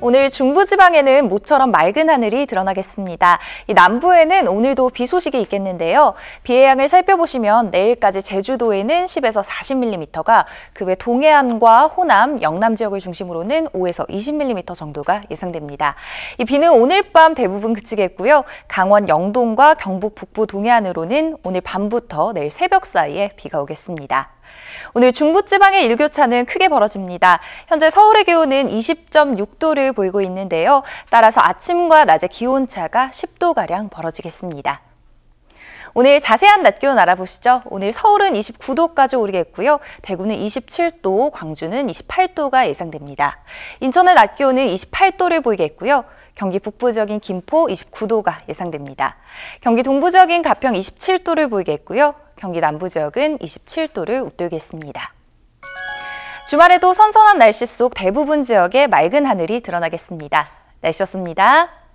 오늘 중부지방에는 모처럼 맑은 하늘이 드러나겠습니다. 이 남부에는 오늘도 비 소식이 있겠는데요. 비의 양을 살펴보시면 내일까지 제주도에는 10에서 40mm가 그 외 동해안과 호남, 영남 지역을 중심으로는 5에서 20mm 정도가 예상됩니다. 이 비는 오늘 밤 대부분 그치겠고요. 강원 영동과 경북 북부 동해안으로는 오늘 밤부터 내일 새벽 사이에 비가 오겠습니다. 오늘 중부지방의 일교차는 크게 벌어집니다. 현재 서울의 기온은 20.6도를 보이고 있는데요. 따라서 아침과 낮의 기온차가 10도가량 벌어지겠습니다. 오늘 자세한 낮 기온 알아보시죠. 오늘 서울은 29도까지 오르겠고요. 대구는 27도, 광주는 28도가 예상됩니다. 인천의 낮 기온은 28도를 보이겠고요. 경기 북부적인 김포 29도가 예상됩니다. 경기 동부적인 가평 27도를 보이겠고요. 경기 남부 지역은 27도를 웃돌겠습니다. 주말에도 선선한 날씨 속 대부분 지역에 맑은 하늘이 드러나겠습니다. 날씨였습니다.